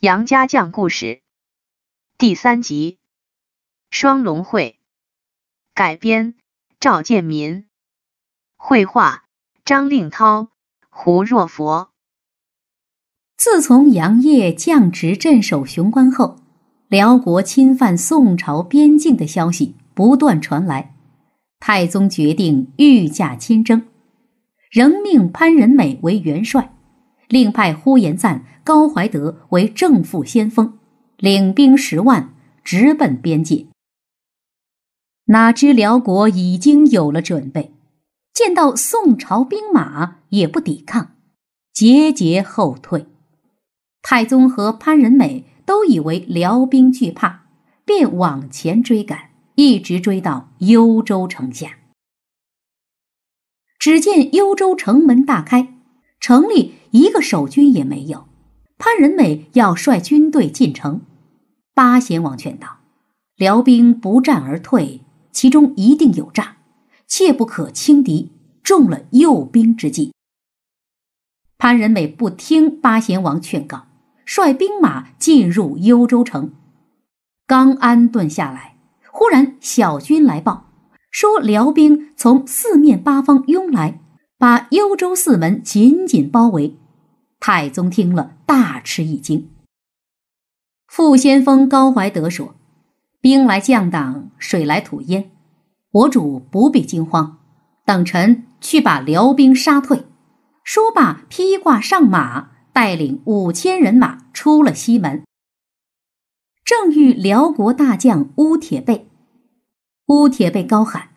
《杨家将》故事第三集《双龙会》，改编：赵建民，绘画：张令涛、胡若佛。自从杨业降职镇守雄关后，辽国侵犯宋朝边境的消息不断传来，太宗决定御驾亲征，仍命潘仁美为元帅。另派呼延赞、高怀德为正副先锋，领兵十万直奔边界。哪知辽国已经有了准备，见到宋朝兵马也不抵抗，节节后退。太宗和潘仁美都以为辽兵惧怕，便往前追赶，一直追到幽州城下。只见幽州城门大开，城里。一个守军也没有，潘仁美要率军队进城。八贤王劝道：“辽兵不战而退，其中一定有诈，切不可轻敌，中了诱兵之计。”潘仁美不听八贤王劝告，率兵马进入幽州城。刚安顿下来，忽然小军来报，说辽兵从四面八方拥来，把幽州四门紧紧包围。太宗听了，大吃一惊。副先锋高怀德说：“兵来将挡，水来土掩，我主不必惊慌，等臣去把辽兵杀退。”说罢，披挂上马，带领五千人马出了西门。正遇辽国大将乌铁背，乌铁背高喊：“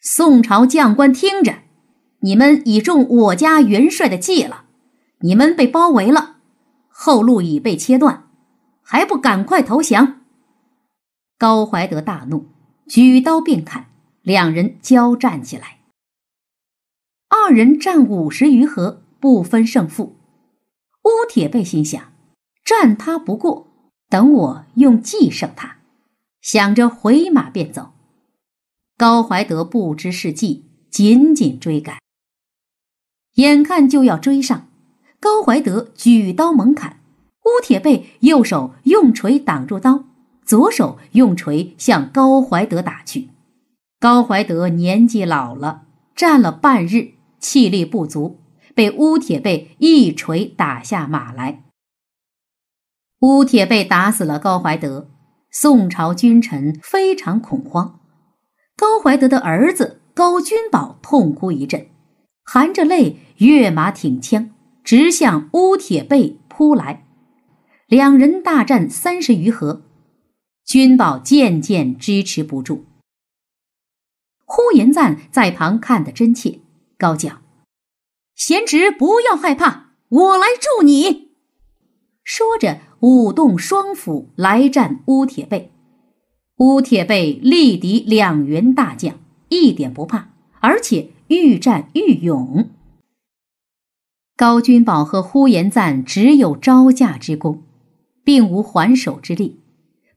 宋朝将官听着，你们已中我家元帅的计了。”你们被包围了，后路已被切断，还不赶快投降！高怀德大怒，举刀便砍，两人交战起来。二人战五十余合，不分胜负。乌铁背心想：战他不过，等我用计胜他。想着回马便走，高怀德不知是计，紧紧追赶，眼看就要追上。高怀德举刀猛砍，乌铁背右手用锤挡住刀，左手用锤向高怀德打去。高怀德年纪老了，站了半日，气力不足，被乌铁背一锤打下马来。乌铁背打死了高怀德，宋朝君臣非常恐慌。高怀德的儿子高君宝痛哭一阵，含着泪跃马挺枪。直向乌铁背扑来，两人大战三十余合，君宝渐渐支持不住。呼延赞在旁看得真切，高叫：“贤侄，不要害怕，我来助你！”说着，舞动双斧来战乌铁背。乌铁背力敌两员大将，一点不怕，而且愈战愈勇。高君宝和呼延赞只有招架之功，并无还手之力。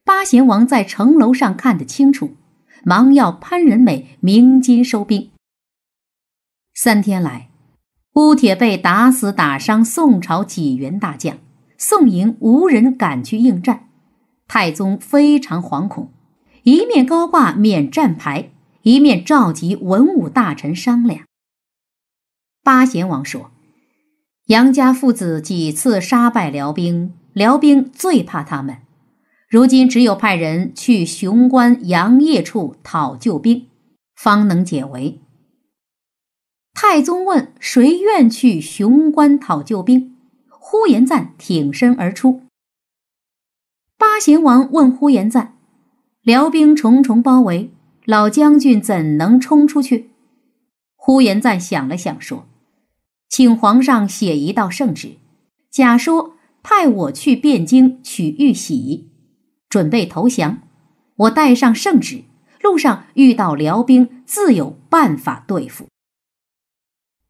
八贤王在城楼上看得清楚，忙要潘仁美鸣金收兵。三天来，乌铁被打死打伤宋朝几员大将，宋营无人敢去应战，太宗非常惶恐，一面高挂免战牌，一面召集文武大臣商量。八贤王说。杨家父子几次杀败辽兵，辽兵最怕他们。如今只有派人去雄关杨业处讨救兵，方能解围。太宗问：“谁愿去雄关讨救兵？”呼延赞挺身而出。八贤王问呼延赞：“辽兵重重包围，老将军怎能冲出去？”呼延赞想了想说。请皇上写一道圣旨，假说派我去汴京取玉玺，准备投降。我带上圣旨，路上遇到辽兵，自有办法对付。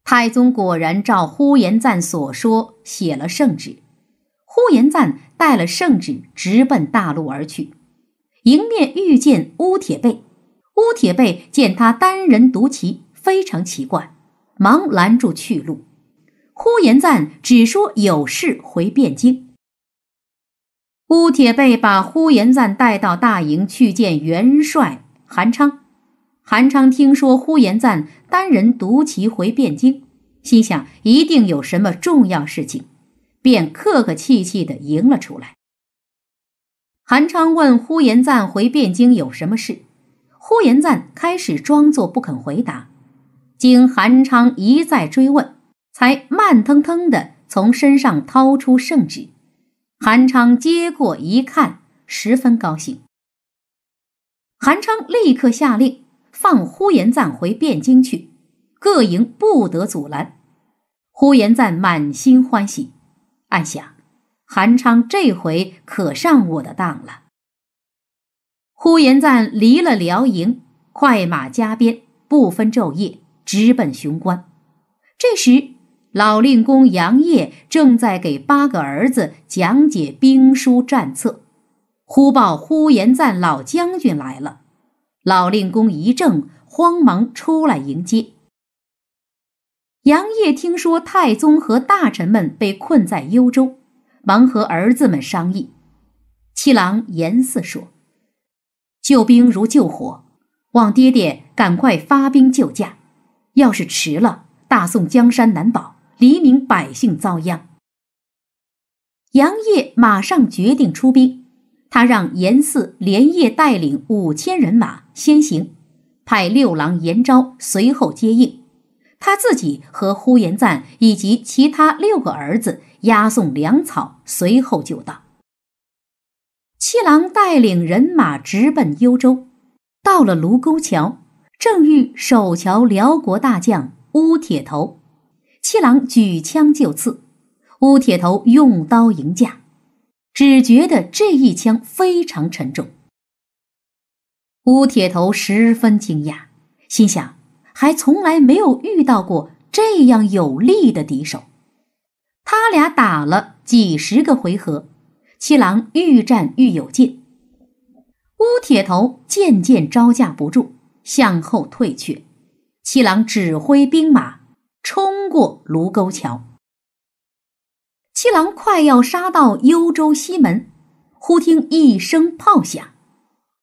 太宗果然照呼延赞所说写了圣旨，呼延赞带了圣旨直奔大路而去，迎面遇见乌铁贝。乌铁贝见他单人独骑，非常奇怪，忙拦住去路。呼延赞只说有事回汴京。乌铁贝把呼延赞带到大营去见元帅韩昌。韩昌听说呼延赞单人独骑回汴京，心想一定有什么重要事情，便客客气气的迎了出来。韩昌问呼延赞回汴京有什么事，呼延赞开始装作不肯回答，经韩昌一再追问。才慢腾腾的从身上掏出圣旨，韩昌接过一看，十分高兴。韩昌立刻下令放呼延赞回汴京去，各营不得阻拦。呼延赞满心欢喜，暗想：韩昌这回可上我的当了。呼延赞离了辽营，快马加鞭，不分昼夜，直奔雄关。这时。老令公杨业正在给八个儿子讲解兵书战策，忽报呼延赞老将军来了。老令公一怔，慌忙出来迎接。杨业听说太宗和大臣们被困在幽州，忙和儿子们商议。七郎严四说：“救兵如救火，望爹爹赶快发兵救驾。要是迟了，大宋江山难保。”黎民百姓遭殃。杨业马上决定出兵，他让严嗣连夜带领五千人马先行，派六郎延昭随后接应，他自己和呼延赞以及其他六个儿子押送粮草，随后就到。七郎带领人马直奔幽州，到了卢沟桥，正遇守桥辽国大将乌铁头。七郎举枪就刺，乌铁头用刀迎架，只觉得这一枪非常沉重。乌铁头十分惊讶，心想还从来没有遇到过这样有力的敌手。他俩打了几十个回合，七郎愈战愈有劲，乌铁头渐渐招架不住，向后退去。七郎指挥兵马。冲过卢沟桥，七郎快要杀到幽州西门，忽听一声炮响，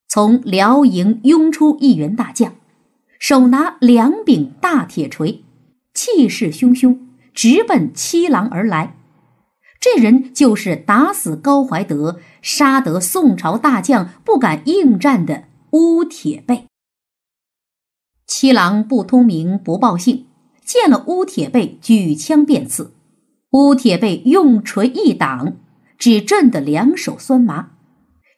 从辽营拥出一员大将，手拿两柄大铁锤，气势汹汹，直奔七郎而来。这人就是打死高怀德、杀得宋朝大将不敢应战的乌铁背。七郎不通名不报姓。见了乌铁背，举枪便刺。乌铁背用锤一挡，只震得两手酸麻。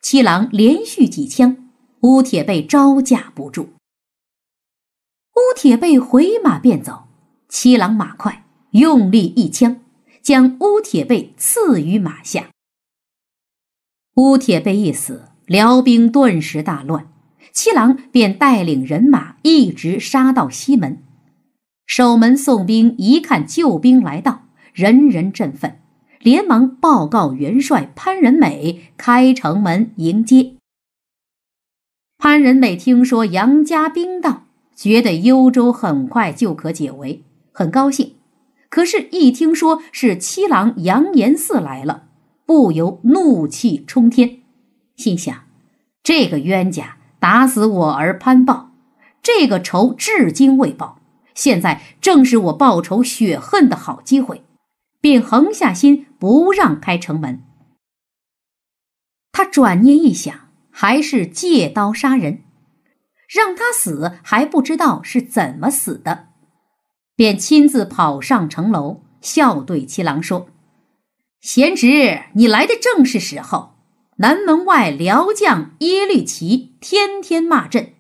七郎连续几枪，乌铁背招架不住。乌铁背回马便走，七郎马快，用力一枪，将乌铁背刺于马下。乌铁背一死，辽兵顿时大乱。七郎便带领人马，一直杀到西门。守门送兵一看救兵来到，人人振奋，连忙报告元帅潘仁美开城门迎接。潘仁美听说杨家兵到，觉得幽州很快就可解围，很高兴。可是，一听说是七郎杨延嗣来了，不由怒气冲天，心想：这个冤家打死我儿潘豹，这个仇至今未报。现在正是我报仇雪恨的好机会，便横下心不让开城门。他转念一想，还是借刀杀人，让他死还不知道是怎么死的，便亲自跑上城楼，笑对七郎说：“贤侄，你来的正是时候。南门外辽将耶律齐天天骂阵，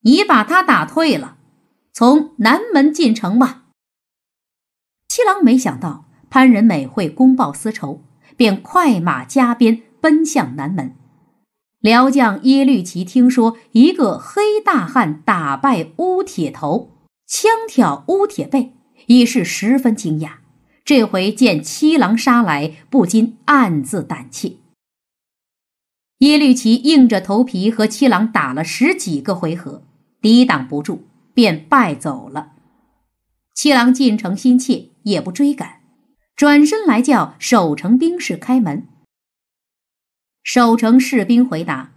你把他打退了。”从南门进城吧。七郎没想到潘仁美会公报私仇，便快马加鞭奔向南门。辽将耶律齐听说一个黑大汉打败乌铁头，枪挑乌铁背，已是十分惊讶。这回见七郎杀来，不禁暗自胆怯。耶律齐硬着头皮和七郎打了十几个回合，抵挡不住。便败走了。七郎进城心切，也不追赶，转身来叫守城兵士开门。守城士兵回答：“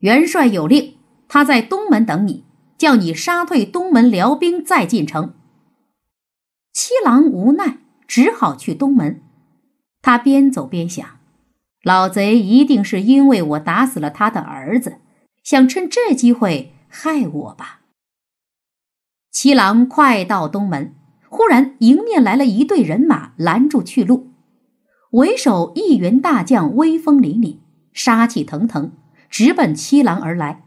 元帅有令，他在东门等你，叫你杀退东门辽兵再进城。”七郎无奈，只好去东门。他边走边想：“老贼一定是因为我打死了他的儿子，想趁这机会害我吧。”七郎快到东门，忽然迎面来了一队人马，拦住去路。为首一员大将，威风凛凛，杀气腾腾，直奔七郎而来。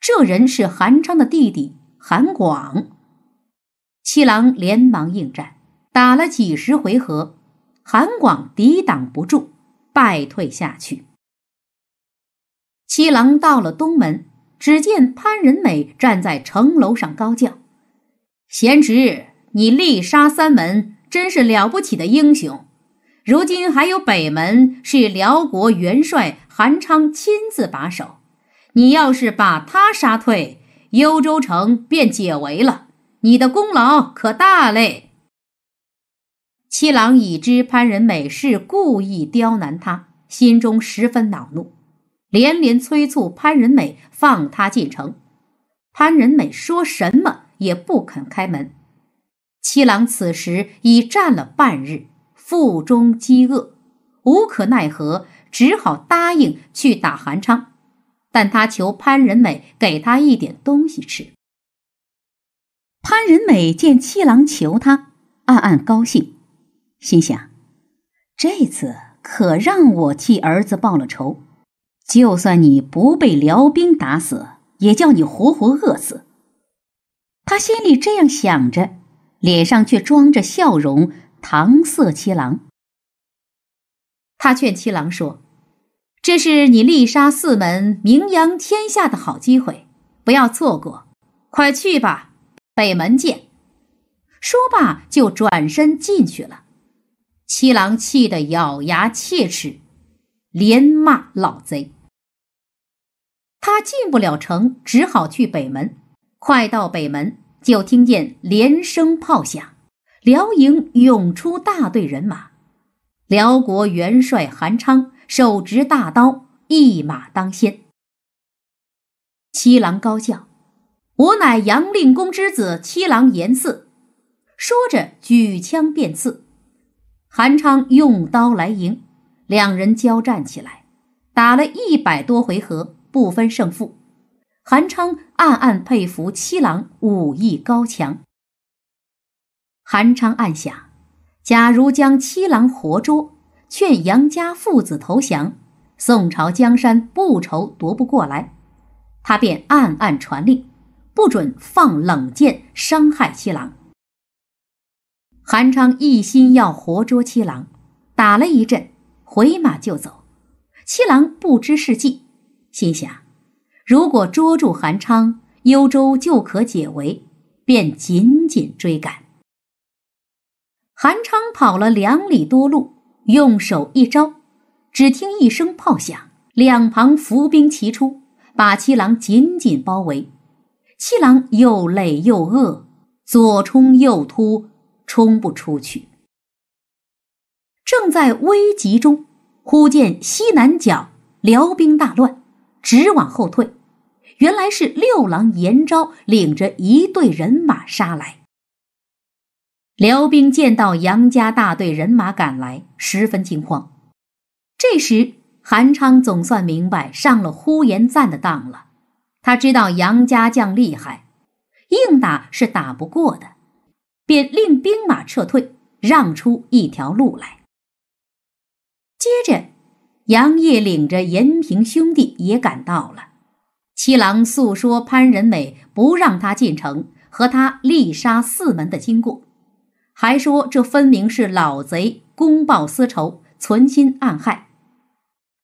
这人是韩昌的弟弟韩广。七郎连忙应战，打了几十回合，韩广抵挡不住，败退下去。七郎到了东门，只见潘仁美站在城楼上高叫。贤侄，你力杀三门，真是了不起的英雄。如今还有北门是辽国元帅韩昌亲自把守，你要是把他杀退，幽州城便解围了。你的功劳可大嘞！七郎已知潘仁美是故意刁难他，心中十分恼怒，连连催促潘仁美放他进城。潘仁美说什么？也不肯开门。七郎此时已站了半日，腹中饥饿，无可奈何，只好答应去打韩昌。但他求潘仁美给他一点东西吃。潘仁美见七郎求他，暗暗高兴，心想：这次可让我替儿子报了仇。就算你不被辽兵打死，也叫你活活饿死。他心里这样想着，脸上却装着笑容，搪塞七郎。他劝七郎说：“这是你丽莎四门名扬天下的好机会，不要错过，快去吧，北门见。”说罢就转身进去了。七郎气得咬牙切齿，连骂老贼。他进不了城，只好去北门。快到北门，就听见连声炮响，辽营涌出大队人马。辽国元帅韩昌手执大刀，一马当先。七郎高叫：“我乃杨令公之子七郎严刺。”说着举枪便刺，韩昌用刀来迎，两人交战起来，打了一百多回合，不分胜负。韩昌暗暗佩服七郎武艺高强。韩昌暗想，假如将七郎活捉，劝杨家父子投降，宋朝江山不愁夺不过来。他便暗暗传令，不准放冷箭伤害七郎。韩昌一心要活捉七郎，打了一阵，回马就走。七郎不知是计，心想。如果捉住韩昌，幽州就可解围，便紧紧追赶。韩昌跑了两里多路，用手一招，只听一声炮响，两旁伏兵齐出，把七郎紧紧包围。七郎又累又饿，左冲右突，冲不出去。正在危急中，忽见西南角辽兵大乱，直往后退。原来是六郎延昭领着一队人马杀来，辽兵见到杨家大队人马赶来，十分惊慌。这时韩昌总算明白上了呼延赞的当了，他知道杨家将厉害，硬打是打不过的，便令兵马撤退，让出一条路来。接着，杨业领着延平兄弟也赶到了。七郎诉说潘仁美不让他进城和他力杀四门的经过，还说这分明是老贼公报私仇、存心暗害。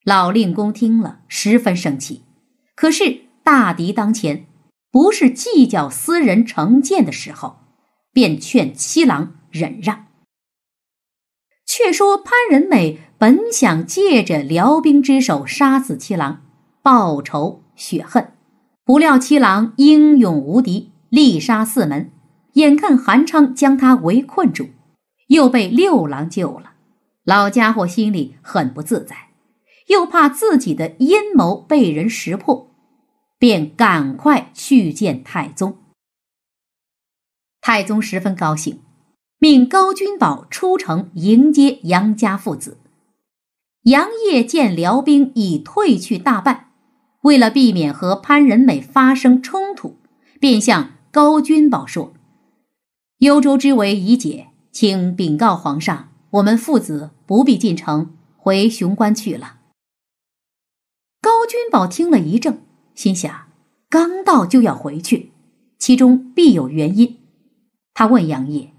老令公听了十分生气，可是大敌当前，不是计较私人成见的时候，便劝七郎忍让。却说潘仁美本想借着辽兵之手杀死七郎，报仇。血恨，不料七郎英勇无敌，力杀四门。眼看韩昌将他围困住，又被六郎救了。老家伙心里很不自在，又怕自己的阴谋被人识破，便赶快去见太宗。太宗十分高兴，命高君宝出城迎接杨家父子。杨业见辽兵已退去大半。为了避免和潘仁美发生冲突，便向高君宝说：“幽州之围已解，请禀告皇上，我们父子不必进城，回雄关去了。”高君宝听了一怔，心想：“刚到就要回去，其中必有原因。”他问杨业，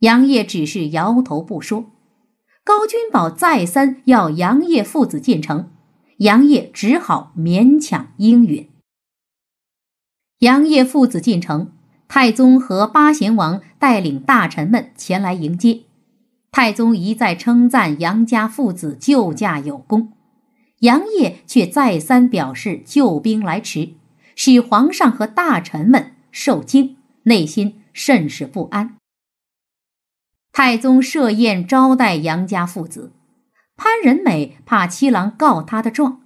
杨业只是摇头不说。高君宝再三要杨业父子进城。杨业只好勉强应允。杨业父子进城，太宗和八贤王带领大臣们前来迎接。太宗一再称赞杨家父子救驾有功，杨业却再三表示救兵来迟，使皇上和大臣们受惊，内心甚是不安。太宗设宴招待杨家父子。潘仁美怕七郎告他的状，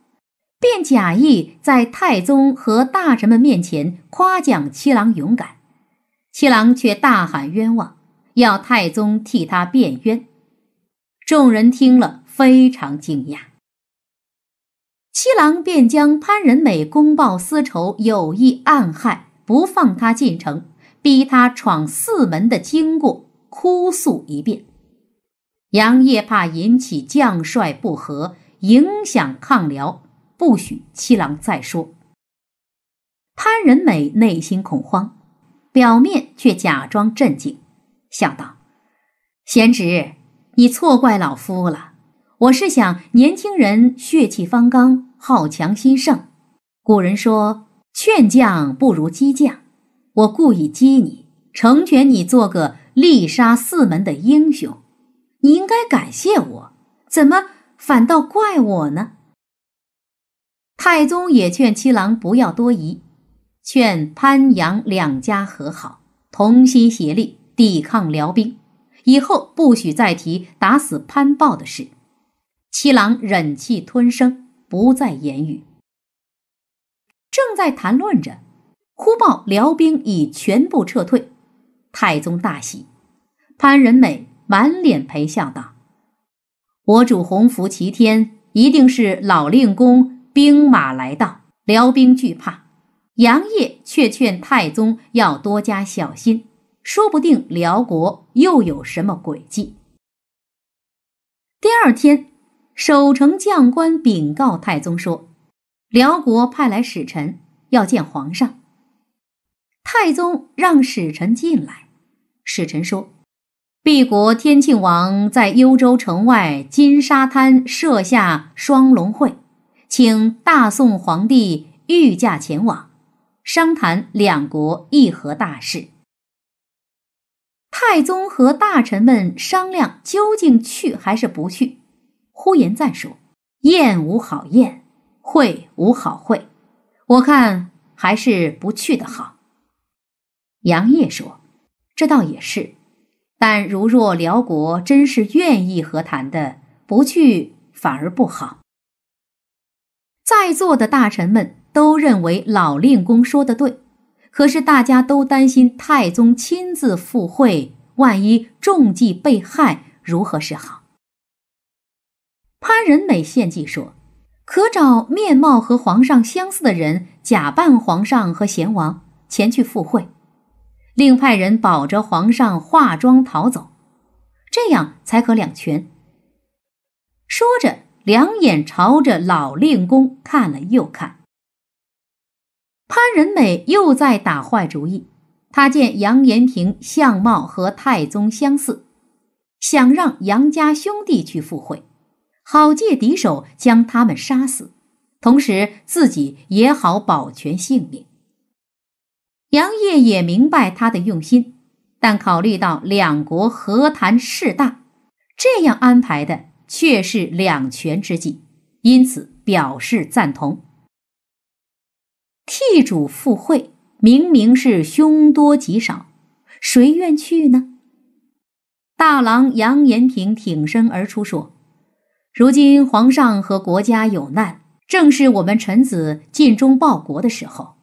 便假意在太宗和大臣们面前夸奖七郎勇敢，七郎却大喊冤枉，要太宗替他辩冤。众人听了非常惊讶，七郎便将潘仁美公报私仇、有意暗害、不放他进城、逼他闯四门的经过哭诉一遍。杨业怕引起将帅不和，影响抗辽，不许七郎再说。潘仁美内心恐慌，表面却假装镇静，笑道：“贤侄，你错怪老夫了。我是想年轻人血气方刚，好强心盛。古人说，劝将不如激将。我故意激你，成全你做个力杀四门的英雄。”你应该感谢我，怎么反倒怪我呢？太宗也劝七郎不要多疑，劝潘杨两家和好，同心协力抵抗辽兵，以后不许再提打死潘豹的事。七郎忍气吞声，不再言语。正在谈论着，忽报辽兵已全部撤退。太宗大喜，潘仁美。满脸陪笑道：“我主洪福齐天，一定是老令公兵马来到，辽兵惧怕。”杨业却劝太宗要多加小心，说不定辽国又有什么诡计。第二天，守城将官禀告太宗说：“辽国派来使臣要见皇上。”太宗让使臣进来，使臣说。毕国天庆王在幽州城外金沙滩设下双龙会，请大宋皇帝御驾前往，商谈两国议和大事。太宗和大臣们商量究竟去还是不去。呼延赞说：“宴无好宴，会无好会，我看还是不去的好。”杨业说：“这倒也是。”但如若辽国真是愿意和谈的，不去反而不好。在座的大臣们都认为老令公说的对，可是大家都担心太宗亲自赴会，万一中计被害，如何是好？潘仁美献计说：“可找面貌和皇上相似的人，假扮皇上和贤王，前去赴会。”另派人保着皇上化妆逃走，这样才可两全。说着，两眼朝着老令公看了又看。潘仁美又在打坏主意，他见杨延廷相貌和太宗相似，想让杨家兄弟去赴会，好借敌手将他们杀死，同时自己也好保全性命。杨业也明白他的用心，但考虑到两国和谈势大，这样安排的却是两全之计，因此表示赞同。替主赴会，明明是凶多吉少，谁愿去呢？大郎杨延平挺身而出说：“如今皇上和国家有难，正是我们臣子尽忠报国的时候。”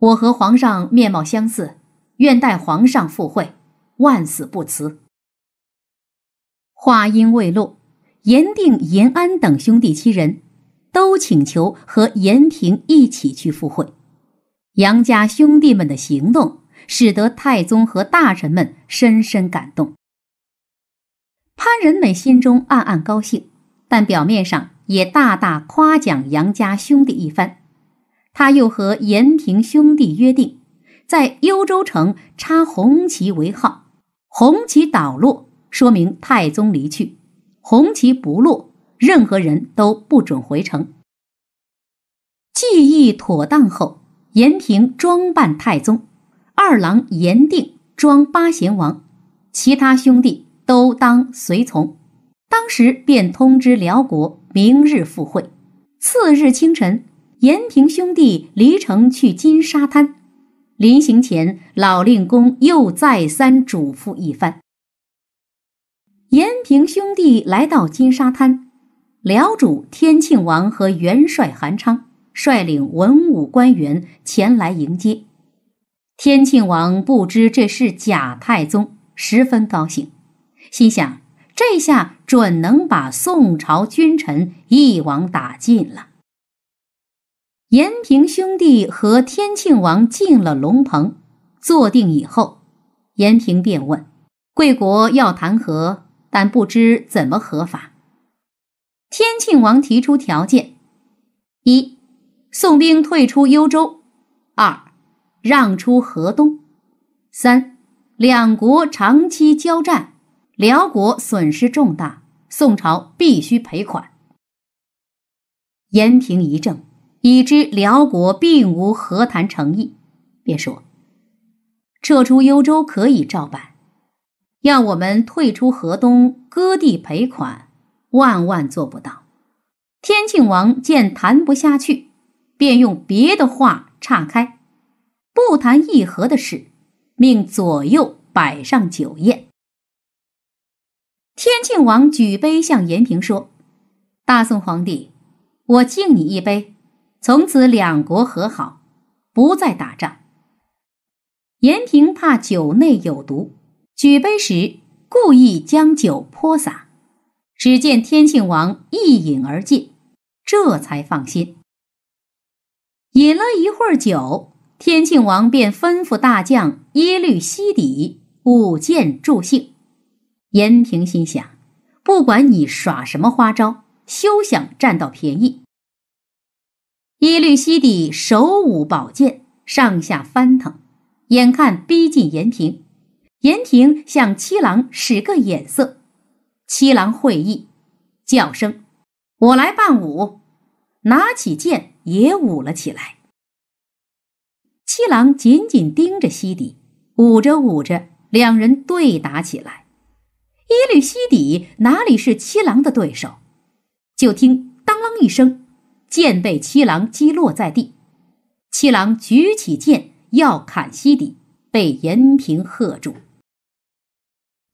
我和皇上面貌相似，愿代皇上赴会，万死不辞。话音未落，严定、严安等兄弟七人都请求和严平一起去赴会。杨家兄弟们的行动，使得太宗和大臣们深深感动。潘仁美心中暗暗高兴，但表面上也大大夸奖杨家兄弟一番。他又和延平兄弟约定，在幽州城插红旗为号，红旗倒落，说明太宗离去；红旗不落，任何人都不准回城。记忆妥当后，延平装扮太宗，二郎延定装八贤王，其他兄弟都当随从。当时便通知辽国，明日赴会。次日清晨。延平兄弟离城去金沙滩，临行前老令公又再三嘱咐一番。延平兄弟来到金沙滩，辽主天庆王和元帅韩昌率领文武官员前来迎接。天庆王不知这是假太宗，十分高兴，心想这下准能把宋朝君臣一网打尽了。延平兄弟和天庆王进了龙棚，坐定以后，延平便问：“贵国要谈和，但不知怎么合法？”天庆王提出条件：一、宋兵退出幽州；二、让出河东；三、两国长期交战，辽国损失重大，宋朝必须赔款。延平一怔。已知辽国并无和谈诚意，便说：“撤出幽州可以照办，要我们退出河东、割地赔款，万万做不到。”天庆王见谈不下去，便用别的话岔开，不谈议和的事，命左右摆上酒宴。天庆王举杯向延平说：“大宋皇帝，我敬你一杯。”从此两国和好，不再打仗。延平怕酒内有毒，举杯时故意将酒泼洒。只见天庆王一饮而尽，这才放心。饮了一会儿酒，天庆王便吩咐大将耶律西底舞剑助兴。延平心想：不管你耍什么花招，休想占到便宜。伊律西底手舞宝剑，上下翻腾，眼看逼近延平。延平向七郎使个眼色，七郎会意，叫声：“我来伴舞。”拿起剑也舞了起来。七郎紧紧盯着西底，舞着舞着，两人对打起来。伊律西底哪里是七郎的对手？就听当啷一声。剑被七郎击落在地，七郎举起剑要砍西底，被严平喝住。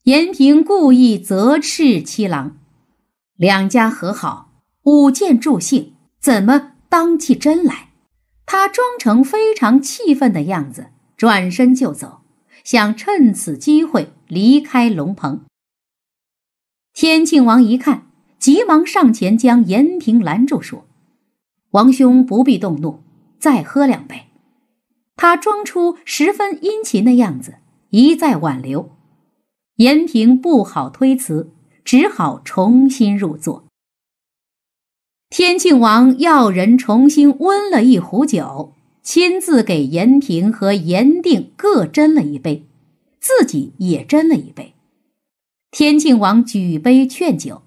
严平故意责斥七郎，两家和好，舞剑助兴，怎么当起真来？他装成非常气愤的样子，转身就走，想趁此机会离开龙棚。天庆王一看，急忙上前将严平拦住，说。王兄不必动怒，再喝两杯。他装出十分殷勤的样子，一再挽留。严平不好推辞，只好重新入座。天庆王要人重新温了一壶酒，亲自给严平和严定各斟了一杯，自己也斟了一杯。天庆王举杯劝酒，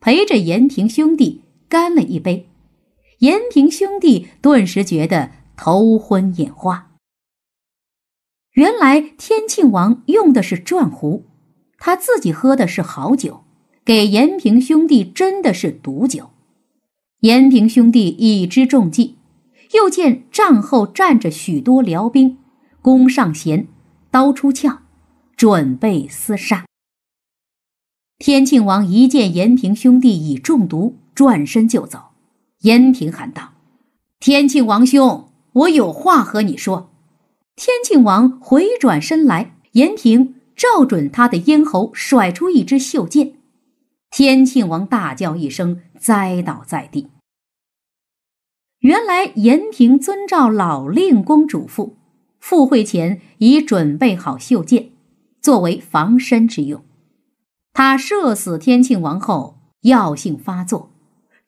陪着严平兄弟干了一杯。延平兄弟顿时觉得头昏眼花。原来天庆王用的是转壶，他自己喝的是好酒，给延平兄弟真的是毒酒。延平兄弟已知中计，又见帐后站着许多辽兵，弓上弦，刀出鞘，准备厮杀。天庆王一见延平兄弟已中毒，转身就走。燕平喊道：“天庆王兄，我有话和你说。”天庆王回转身来，燕平照准他的咽喉甩出一支袖箭。天庆王大叫一声，栽倒在地。原来严平遵照老令公嘱咐，赴会前已准备好袖箭，作为防身之用。他射死天庆王后，药性发作。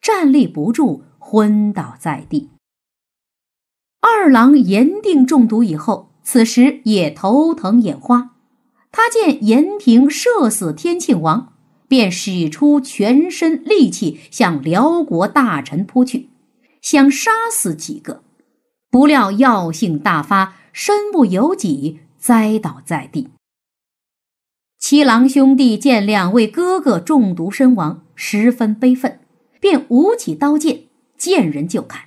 站立不住，昏倒在地。二郎严定中毒以后，此时也头疼眼花。他见严平射死天庆王，便使出全身力气向辽国大臣扑去，想杀死几个。不料药性大发，身不由己，栽倒在地。七郎兄弟见两位哥哥中毒身亡，十分悲愤。便舞起刀剑，见人就砍。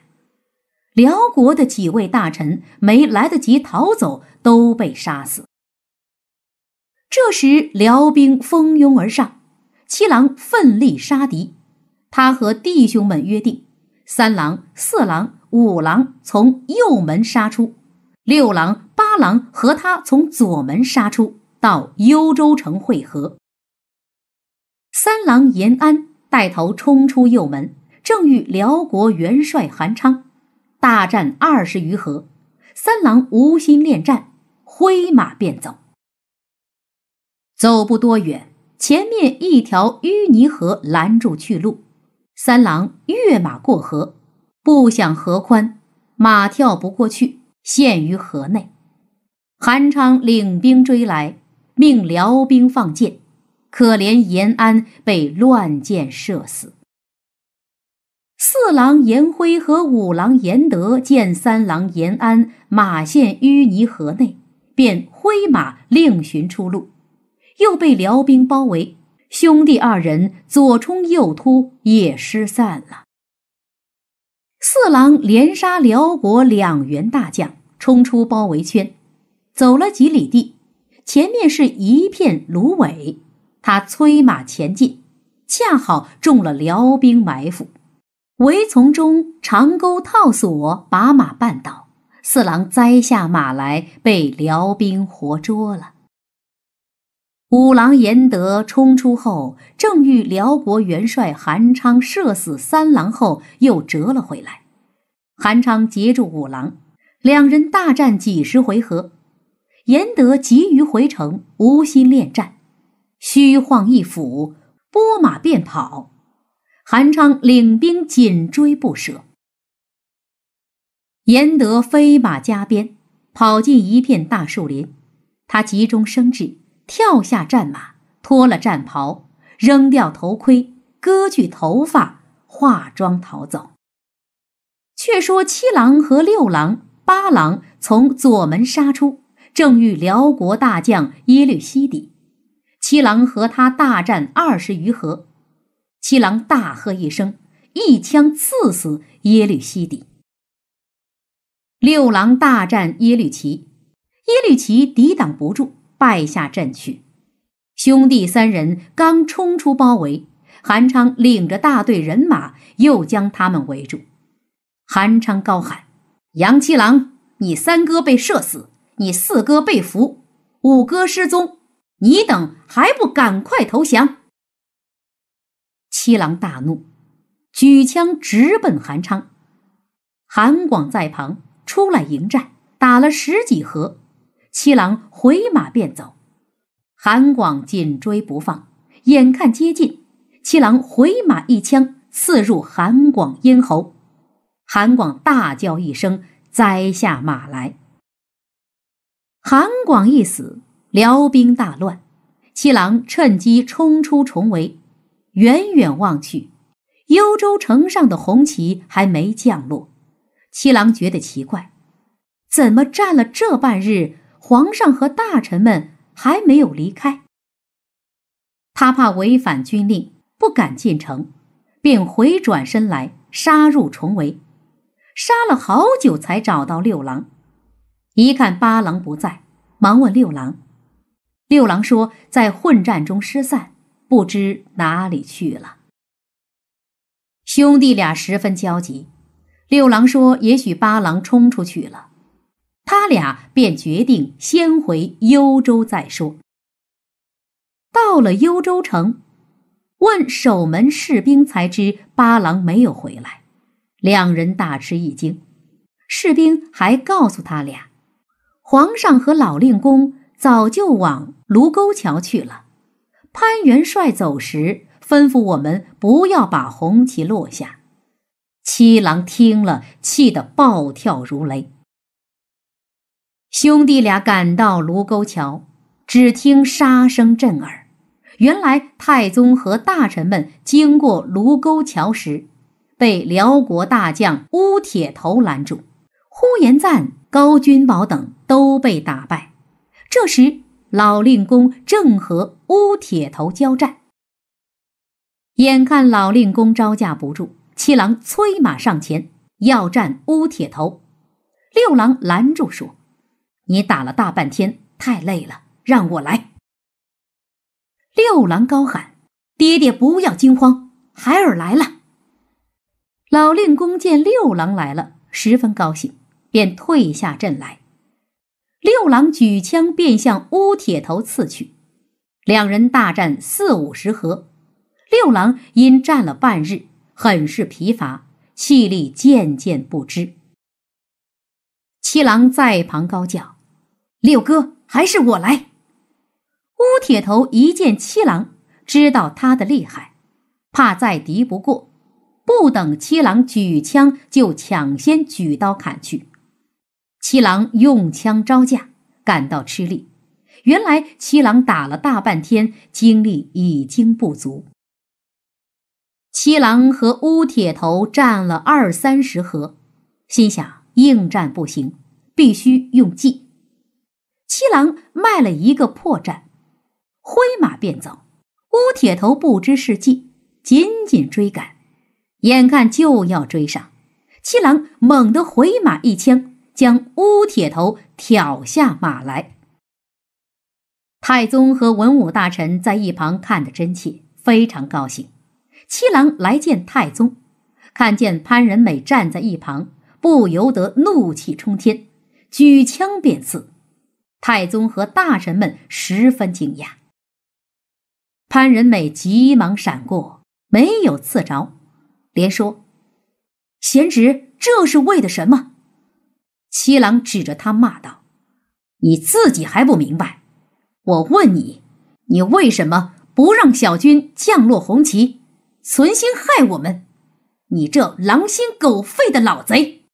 辽国的几位大臣没来得及逃走，都被杀死。这时，辽兵蜂拥而上，七郎奋力杀敌。他和弟兄们约定：三郎、四郎、五郎从右门杀出，六郎、八郎和他从左门杀出，到幽州城会合。三郎延安。带头冲出右门，正遇辽国元帅韩昌，大战二十余合，三郎无心恋战，挥马便走。走不多远，前面一条淤泥河拦住去路，三郎跃马过河，不想河宽，马跳不过去，陷于河内。韩昌领兵追来，命辽兵放箭。可怜延安被乱箭射死。四郎延辉和五郎延德见三郎延安马陷淤泥河内，便挥马另寻出路，又被辽兵包围。兄弟二人左冲右突，也失散了。四郎连杀辽国两员大将，冲出包围圈，走了几里地，前面是一片芦苇。他催马前进，恰好中了辽兵埋伏，围丛中长钩套索把马绊倒，四郎栽下马来，被辽兵活捉了。五郎严德冲出后，正遇辽国元帅韩昌射死三郎后，又折了回来。韩昌截住五郎，两人大战几十回合，严德急于回城，无心恋战。虚晃一斧，拨马便跑。韩昌领兵紧追不舍。严德飞马加鞭，跑进一片大树林。他急中生智，跳下战马，脱了战袍，扔掉头盔，割去头发，化妆逃走。却说七郎和六郎、八郎从左门杀出，正遇辽国大将耶律西底。七郎和他大战二十余合，七郎大喝一声，一枪刺死耶律西底。六郎大战耶律齐，耶律齐抵挡不住，败下阵去。兄弟三人刚冲出包围，韩昌领着大队人马又将他们围住。韩昌高喊：“杨七郎，你三哥被射死，你四哥被俘，五哥失踪。”你等还不赶快投降！七郎大怒，举枪直奔韩昌。韩广在旁出来迎战，打了十几合，七郎回马便走。韩广紧追不放，眼看接近，七郎回马一枪刺入韩广咽喉，韩广大叫一声，栽下马来。韩广一死。辽兵大乱，七郎趁机冲出重围。远远望去，幽州城上的红旗还没降落。七郎觉得奇怪，怎么站了这半日，皇上和大臣们还没有离开？他怕违反军令，不敢进城，便回转身来杀入重围，杀了好久才找到六郎。一看八郎不在，忙问六郎。六郎说：“在混战中失散，不知哪里去了。”兄弟俩十分焦急。六郎说：“也许八郎冲出去了。”他俩便决定先回幽州再说。到了幽州城，问守门士兵，才知八郎没有回来，两人大吃一惊。士兵还告诉他俩：“皇上和老令公。”早就往卢沟桥去了。潘元帅走时吩咐我们不要把红旗落下。七郎听了，气得暴跳如雷。兄弟俩赶到卢沟桥，只听杀声震耳。原来太宗和大臣们经过卢沟桥时，被辽国大将乌铁头拦住，呼延赞、高君宝等都被打败。这时，老令公正和乌铁头交战，眼看老令公招架不住，七郎催马上前要战乌铁头，六郎拦住说：“你打了大半天，太累了，让我来。”六郎高喊：“爹爹，不要惊慌，孩儿来了。”老令公见六郎来了，十分高兴，便退下阵来。六郎举枪便向乌铁头刺去，两人大战四五十合，六郎因战了半日，很是疲乏，气力渐渐不支。七郎在旁高叫：“六哥，还是我来！”乌铁头一见七郎，知道他的厉害，怕再敌不过，不等七郎举枪，就抢先举刀砍去。七郎用枪招架，感到吃力。原来七郎打了大半天，精力已经不足。七郎和乌铁头战了二三十合，心想硬战不行，必须用计。七郎卖了一个破绽，挥马便走。乌铁头不知是计，紧紧追赶，眼看就要追上，七郎猛地回马一枪。将乌铁头挑下马来。太宗和文武大臣在一旁看得真切，非常高兴。七郎来见太宗，看见潘仁美站在一旁，不由得怒气冲天，举枪便刺。太宗和大臣们十分惊讶。潘仁美急忙闪过，没有刺着，连说：“贤侄，这是为的什么？”七郎指着他骂道：“你自己还不明白？我问你，你为什么不让小军降落红旗，存心害我们？你这狼心狗肺的老贼！”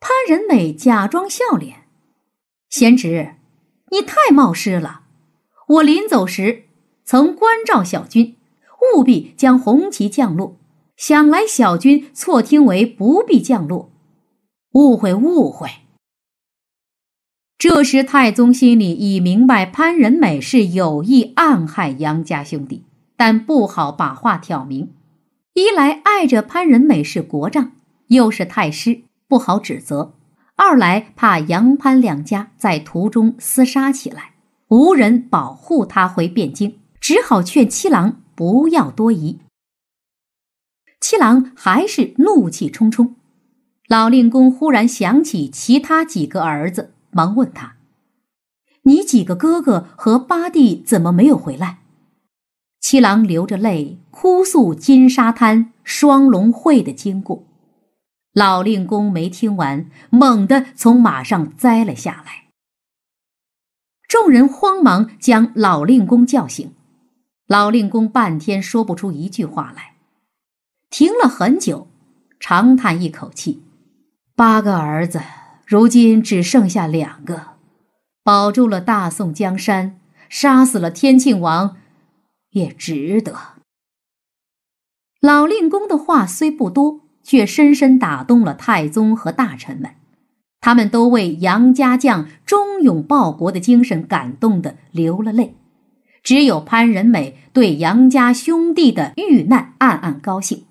潘仁美假装笑脸：“贤侄，你太冒失了。我临走时曾关照小军，务必将红旗降落。想来小军错听为不必降落。”误会，误会。这时太宗心里已明白潘仁美是有意暗害杨家兄弟，但不好把话挑明。一来碍着潘仁美是国丈，又是太师，不好指责；二来怕杨潘两家在途中厮杀起来，无人保护他回汴京，只好劝七郎不要多疑。七郎还是怒气冲冲。老令公忽然想起其他几个儿子，忙问他：“你几个哥哥和八弟怎么没有回来？”七郎流着泪哭诉金沙滩双龙会的经过。老令公没听完，猛地从马上栽了下来。众人慌忙将老令公叫醒。老令公半天说不出一句话来，停了很久，长叹一口气。八个儿子，如今只剩下两个，保住了大宋江山，杀死了天庆王，也值得。老令公的话虽不多，却深深打动了太宗和大臣们，他们都为杨家将忠勇报国的精神感动得流了泪。只有潘仁美对杨家兄弟的遇难暗暗高兴。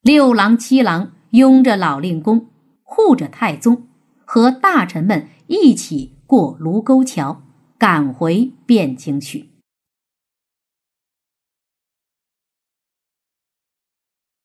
六郎、七郎拥着老令公。护着太宗和大臣们一起过卢沟桥，赶回汴京去。